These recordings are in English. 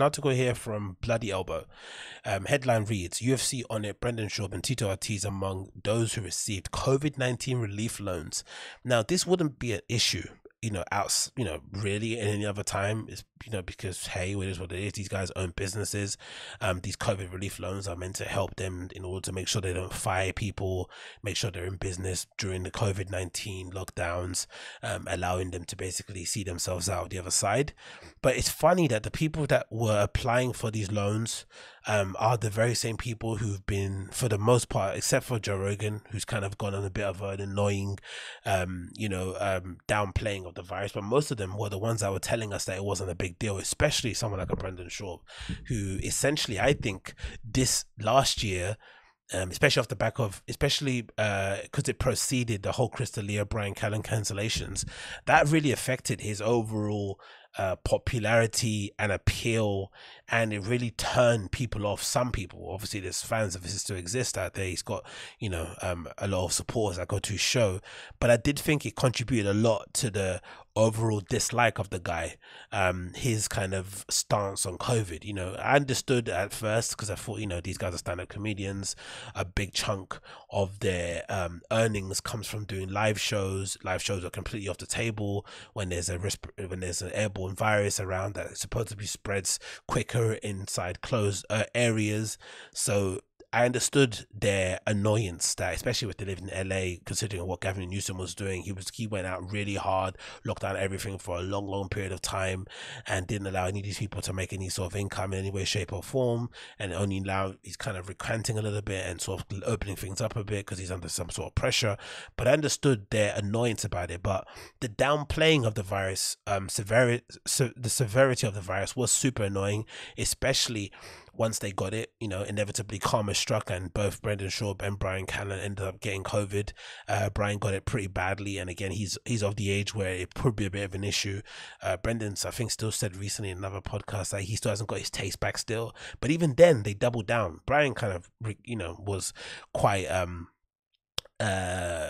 article here from Bloody Elbow. Um, headline reads UFC on it Brendan Schaub and Tito Ortiz among those who received COVID 19 relief loans. Now, this wouldn't be an issue. You know, out, you know, really in any other time, it's you know, because hey, it is what it is. These guys own businesses. Um, these COVID relief loans are meant to help them in order to make sure they don't fire people, make sure they're in business during the COVID 19 lockdowns, um, allowing them to basically see themselves out the other side. But it's funny that the people that were applying for these loans um, are the very same people who've been, for the most part, except for Joe Rogan, who's kind of gone on a bit of an annoying, um, you know, um, downplaying of the virus. But most of them were the ones that were telling us that it wasn't a big big deal, especially someone like a Brendan Shaw, who essentially I think this last year. Um, especially off the back of, especially because uh, it preceded the whole Crystal Leah Brian Callan cancellations, that really affected his overall uh, popularity and appeal, and it really turned people off. Some people, obviously, there's fans of his still exist out there. He's got, you know, um, a lot of supporters that go to his show, but I did think it contributed a lot to the overall dislike of the guy, um, his kind of stance on COVID. You know, I understood at first because I thought, you know, these guys are stand up comedians. A big chunk of their um, earnings comes from doing live shows. Live shows are completely off the table when there's a risk, when there's an airborne virus around that supposedly spreads quicker inside closed uh, areas. So I understood their annoyance that, especially with they lived in LA, considering what Gavin Newsom was doing, he was he went out really hard, locked down everything for a long, long period of time, and didn't allow any of these people to make any sort of income in any way, shape, or form, and only now he's kind of recanting a little bit and sort of opening things up a bit because he's under some sort of pressure. But I understood their annoyance about it, but the downplaying of the virus, um, severity, se- the severity of the virus was super annoying, especially once they got it, you know, inevitably karma struck and both Brendan Shaw and Brian Cannon ended up getting COVID. Uh, Brian got it pretty badly. And again, he's he's of the age where it could be a bit of an issue. Uh, Brendan's, I think, still said recently in another podcast that he still hasn't got his taste back still. But even then, they doubled down. Brian kind of, you know, was quite. um uh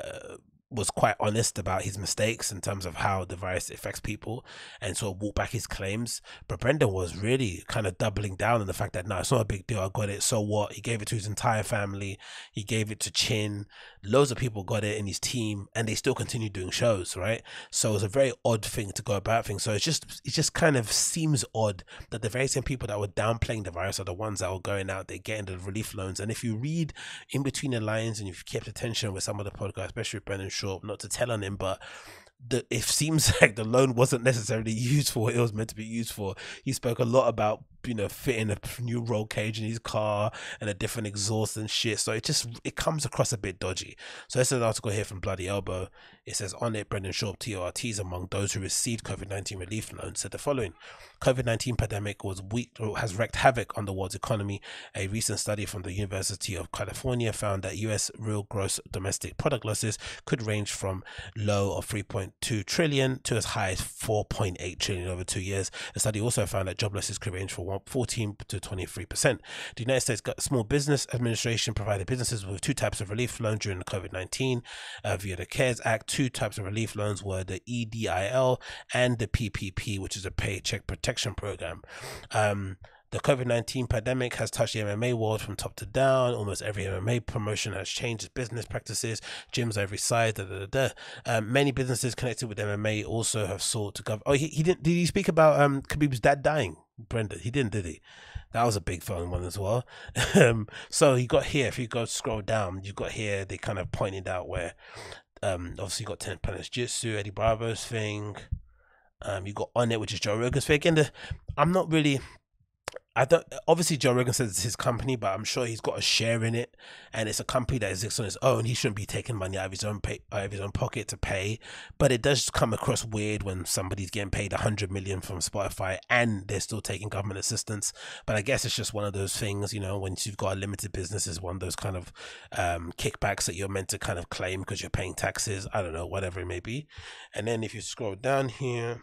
was quite honest about his mistakes in terms of how the virus affects people and sort of walk back his claims. But Brendan was really kind of doubling down on the fact that no, it's not a big deal. I got it. So what? He gave it to his entire family. He gave it to Chin. Loads of people got it in his team and they still continue doing shows, right? So it's a very odd thing to go about things. So it's just it just kind of seems odd that the very same people that were downplaying the virus are the ones that were going out, they're getting the relief loans. And if you read in between the lines and you've kept attention with some of the podcasts, especially Brendan sure, not to tell on him, but the, it seems like the loan wasn't necessarily used for what it was meant to be used for. He spoke a lot about you know, fitting a new roll cage in his car and a different exhaust and shit. So it just it comes across a bit dodgy. So this is an article here from Bloody Elbow. It says on it, Brendan Sharp TRTs among those who received COVID nineteen relief loans said the following: COVID nineteen pandemic was weak has wreaked havoc on the world's economy. A recent study from the University of California found that U.S. real gross domestic product losses could range from low of three point two trillion to as high as four point eight trillion over two years. The study also found that job losses could range from up 14 to 23%. The United States Small Business Administration provided businesses with two types of relief loans during the COVID 19 uh, via the CARES Act. Two types of relief loans were the EDIL and the PPP, which is a Paycheck Protection Program. Um, the COVID 19 pandemic has touched the MMA world from top to down. Almost every MMA promotion has changed its business practices, gyms every size, da da da. da. Um, many businesses connected with MMA also have sought to govern. Oh, he, he didn't. Did he speak about um, Khabib's dad dying? Brenda. He didn't, did he? That was a big phone one as well. um, so you got here. If you go scroll down, you got here. They kind of pointed out where. Um, obviously you got Ten Planets Jitsu, Eddie Bravo's thing. Um, you got on it, which is Joe Rogan's thing. Again, the, uh, I'm not really I don't. Obviously, Joe Rogan says it's his company, but I'm sure he's got a share in it, and it's a company that exists on its own. He shouldn't be taking money out of his own pay, out of his own pocket to pay. But it does come across weird when somebody's getting paid 100 million from Spotify and they're still taking government assistance. But I guess it's just one of those things, you know. Once you've got a limited business, is one of those kind of um, kickbacks that you're meant to kind of claim because you're paying taxes. I don't know, whatever it may be. And then if you scroll down here.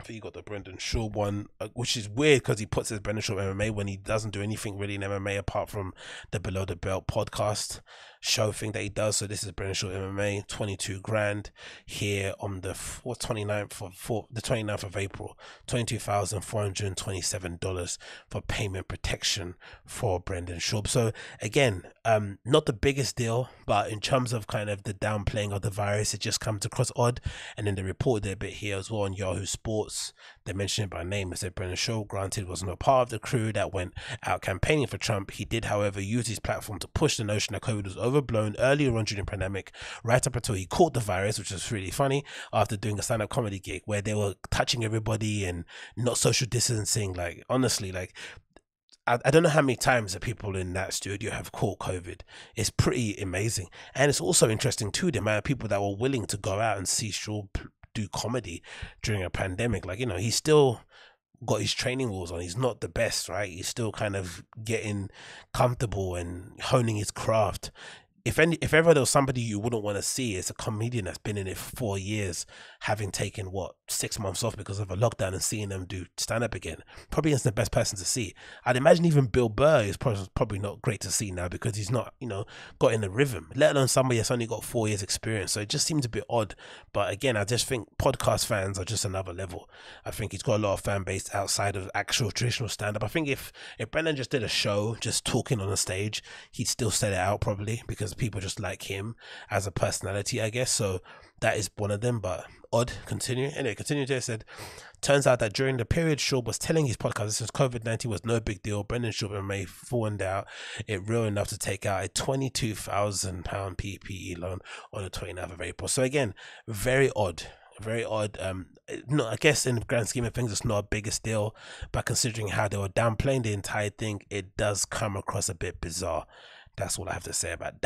I think you got the Brendan Shaw one, uh, which is weird because he puts his Brendan Shaw MMA when he doesn't do anything really in MMA apart from the Below the Belt podcast show thing that he does. So this is Brendan Shaw MMA, 22 grand here on the what 29th of four, the 29th of April, $22,427 for payment protection for Brendan Shaw. So again, um, not the biggest deal, but in terms of kind of the downplaying of the virus, it just comes across odd. And then they reported a bit here as well on Yahoo Sports reports. They mentioned it by name and said Brennan Shaw, granted, was not part of the crew that went out campaigning for Trump. He did, however, use his platform to push the notion that COVID was overblown earlier on during the pandemic, right up until he caught the virus, which was really funny, after doing a stand up comedy gig where they were touching everybody and not social distancing. Like, honestly, like, I, I don't know how many times the people in that studio have caught COVID. It's pretty amazing. And it's also interesting, too, the amount of people that were willing to go out and see Shaw do comedy during a pandemic. Like, you know, he's still got his training wheels on. He's not the best, right? He's still kind of getting comfortable and honing his craft if any, if ever there was somebody you wouldn't want to see, it's a comedian that's been in it for four years, having taken what six months off because of a lockdown and seeing them do stand up again. Probably isn't the best person to see. I'd imagine even Bill Burr is probably not great to see now because he's not, you know, got in the rhythm. Let alone somebody that's only got four years experience. So it just seems a bit odd. But again, I just think podcast fans are just another level. I think he's got a lot of fan base outside of actual traditional stand up. I think if if Brennan just did a show, just talking on a stage, he'd still set it out probably because people just like him as a personality, I guess. So that is one of them, but odd. Continue. Anyway, continue. Jay said, turns out that during the period Schaub was telling his podcast, since COVID 19 was no big deal, Brendan Schaub May found out it real enough to take out a £22,000 PPE loan on the 29th of April. So again, very odd very odd. Um, no, I guess in the grand scheme of things, it's not a biggest deal, but considering how they were downplaying the entire thing, it does come across a bit bizarre. That's all I have to say about that.